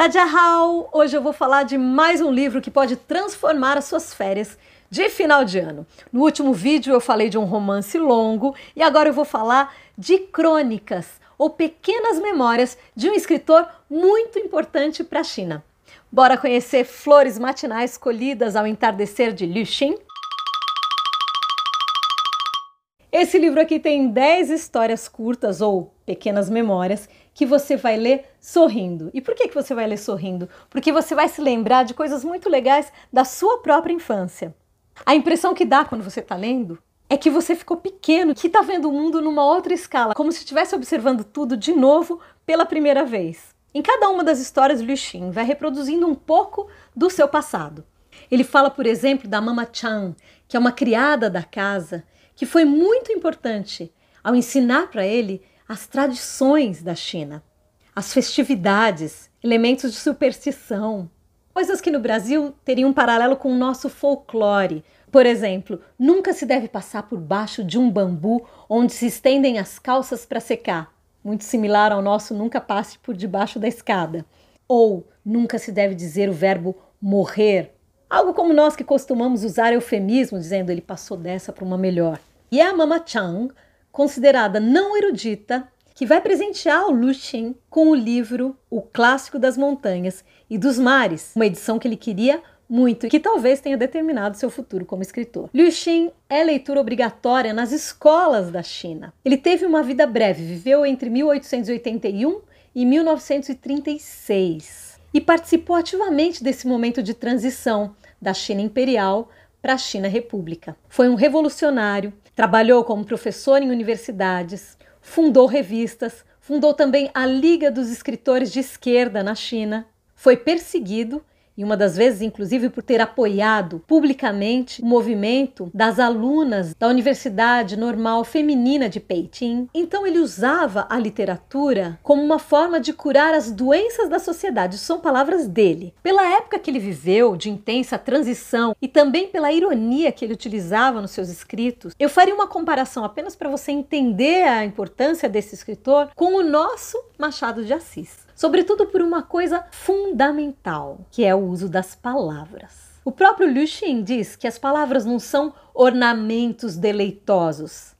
Tadjahal! Hoje eu vou falar de mais um livro que pode transformar as suas férias de final de ano. No último vídeo eu falei de um romance longo e agora eu vou falar de crônicas ou pequenas memórias de um escritor muito importante para a China. Bora conhecer flores matinais colhidas ao entardecer de Liu Xin? Esse livro aqui tem 10 histórias curtas ou pequenas memórias que você vai ler sorrindo. E por que, que você vai ler sorrindo? Porque você vai se lembrar de coisas muito legais da sua própria infância. A impressão que dá quando você está lendo é que você ficou pequeno, que está vendo o mundo numa outra escala, como se estivesse observando tudo de novo pela primeira vez. Em cada uma das histórias, Liu Xin vai reproduzindo um pouco do seu passado. Ele fala, por exemplo, da Mama Chan, que é uma criada da casa, que foi muito importante ao ensinar para ele as tradições da China, as festividades, elementos de superstição, coisas que no Brasil teriam um paralelo com o nosso folclore. Por exemplo, nunca se deve passar por baixo de um bambu onde se estendem as calças para secar, muito similar ao nosso nunca passe por debaixo da escada. Ou nunca se deve dizer o verbo morrer, algo como nós que costumamos usar eufemismo dizendo ele passou dessa para uma melhor. E a Mama Chang considerada não erudita, que vai presentear o Xin com o livro O Clássico das Montanhas e dos Mares, uma edição que ele queria muito e que talvez tenha determinado seu futuro como escritor. Liu Xin é leitura obrigatória nas escolas da China. Ele teve uma vida breve, viveu entre 1881 e 1936 e participou ativamente desse momento de transição da China imperial para a China República. Foi um revolucionário, trabalhou como professor em universidades, fundou revistas, fundou também a Liga dos Escritores de Esquerda na China, foi perseguido e uma das vezes, inclusive, por ter apoiado publicamente o movimento das alunas da Universidade Normal Feminina de Pequim. Então, ele usava a literatura como uma forma de curar as doenças da sociedade. São palavras dele. Pela época que ele viveu, de intensa transição, e também pela ironia que ele utilizava nos seus escritos, eu faria uma comparação apenas para você entender a importância desse escritor com o nosso Machado de Assis sobretudo por uma coisa fundamental, que é o uso das palavras. O próprio Liu Xin diz que as palavras não são ornamentos deleitosos.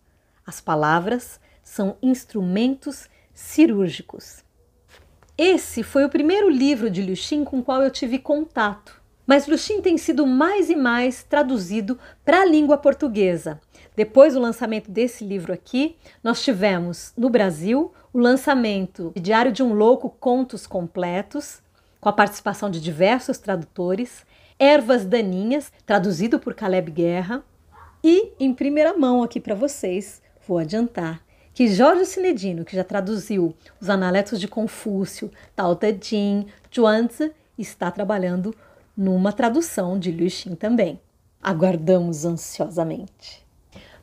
As palavras são instrumentos cirúrgicos. Esse foi o primeiro livro de Liu Xin com o qual eu tive contato mas Luxin tem sido mais e mais traduzido para a língua portuguesa. Depois do lançamento desse livro aqui, nós tivemos no Brasil o lançamento de Diário de um Louco Contos Completos, com a participação de diversos tradutores, Ervas Daninhas, traduzido por Caleb Guerra, e em primeira mão aqui para vocês, vou adiantar que Jorge Sinedino, que já traduziu os Analetos de Confúcio, Tao Te Ching, Chuanzi, está trabalhando numa tradução de Liu Xin também. Aguardamos ansiosamente.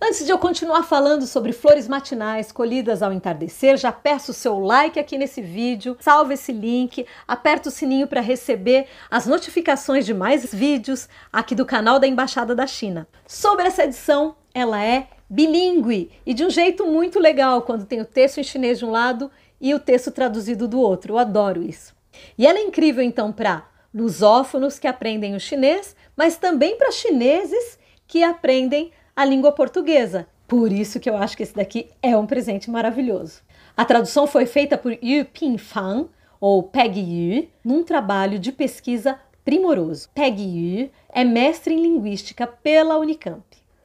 Antes de eu continuar falando sobre flores matinais colhidas ao entardecer, já peço o seu like aqui nesse vídeo, salve esse link, aperta o sininho para receber as notificações de mais vídeos aqui do canal da Embaixada da China. Sobre essa edição, ela é bilíngue e de um jeito muito legal, quando tem o texto em chinês de um lado e o texto traduzido do outro. Eu adoro isso. E ela é incrível então para lusófonos que aprendem o chinês, mas também para chineses que aprendem a língua portuguesa. Por isso que eu acho que esse daqui é um presente maravilhoso. A tradução foi feita por Yu Pinfang, ou Peg Yu, num trabalho de pesquisa primoroso. Peg Yu é mestre em linguística pela Unicamp.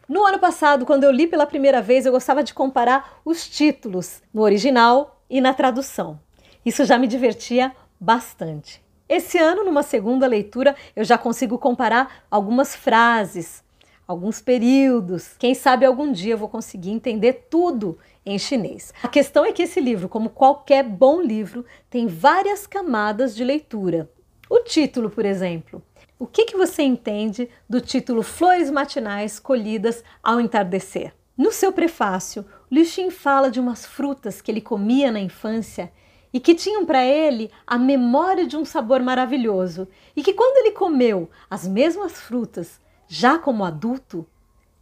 No ano passado, quando eu li pela primeira vez, eu gostava de comparar os títulos no original e na tradução. Isso já me divertia bastante. Esse ano, numa segunda leitura, eu já consigo comparar algumas frases, alguns períodos. Quem sabe algum dia eu vou conseguir entender tudo em chinês. A questão é que esse livro, como qualquer bom livro, tem várias camadas de leitura. O título, por exemplo. O que, que você entende do título Flores Matinais Colhidas ao Entardecer? No seu prefácio, Lu Xin fala de umas frutas que ele comia na infância e que tinham para ele a memória de um sabor maravilhoso e que quando ele comeu as mesmas frutas, já como adulto,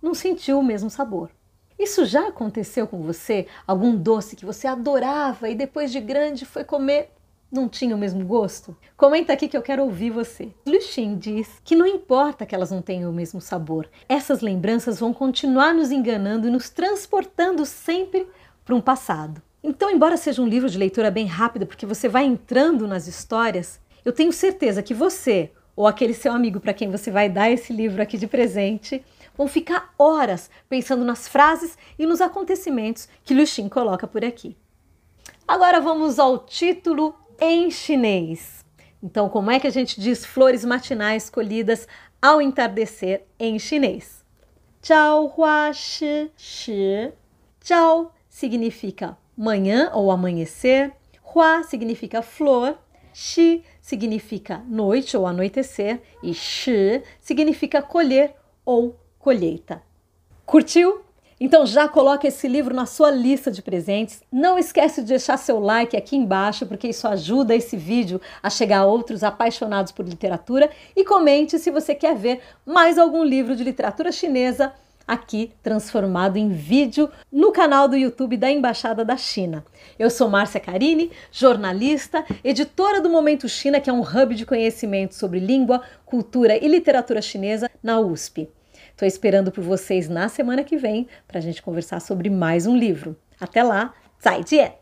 não sentiu o mesmo sabor. Isso já aconteceu com você? Algum doce que você adorava e depois de grande foi comer não tinha o mesmo gosto? Comenta aqui que eu quero ouvir você. Luxin diz que não importa que elas não tenham o mesmo sabor, essas lembranças vão continuar nos enganando e nos transportando sempre para um passado. Então, embora seja um livro de leitura bem rápida, porque você vai entrando nas histórias, eu tenho certeza que você ou aquele seu amigo para quem você vai dar esse livro aqui de presente vão ficar horas pensando nas frases e nos acontecimentos que Xin coloca por aqui. Agora vamos ao título em chinês. Então, como é que a gente diz flores matinais colhidas ao entardecer em chinês? Chao Hua Shi Shi. Zhao significa manhã ou amanhecer, Hua significa flor, xi significa noite ou anoitecer e Shi significa colher ou colheita. Curtiu? Então já coloca esse livro na sua lista de presentes. Não esquece de deixar seu like aqui embaixo, porque isso ajuda esse vídeo a chegar a outros apaixonados por literatura. E comente se você quer ver mais algum livro de literatura chinesa aqui transformado em vídeo no canal do YouTube da Embaixada da China. Eu sou Márcia Carini, jornalista, editora do Momento China, que é um hub de conhecimento sobre língua, cultura e literatura chinesa na USP. Estou esperando por vocês na semana que vem para a gente conversar sobre mais um livro. Até lá, zaijian!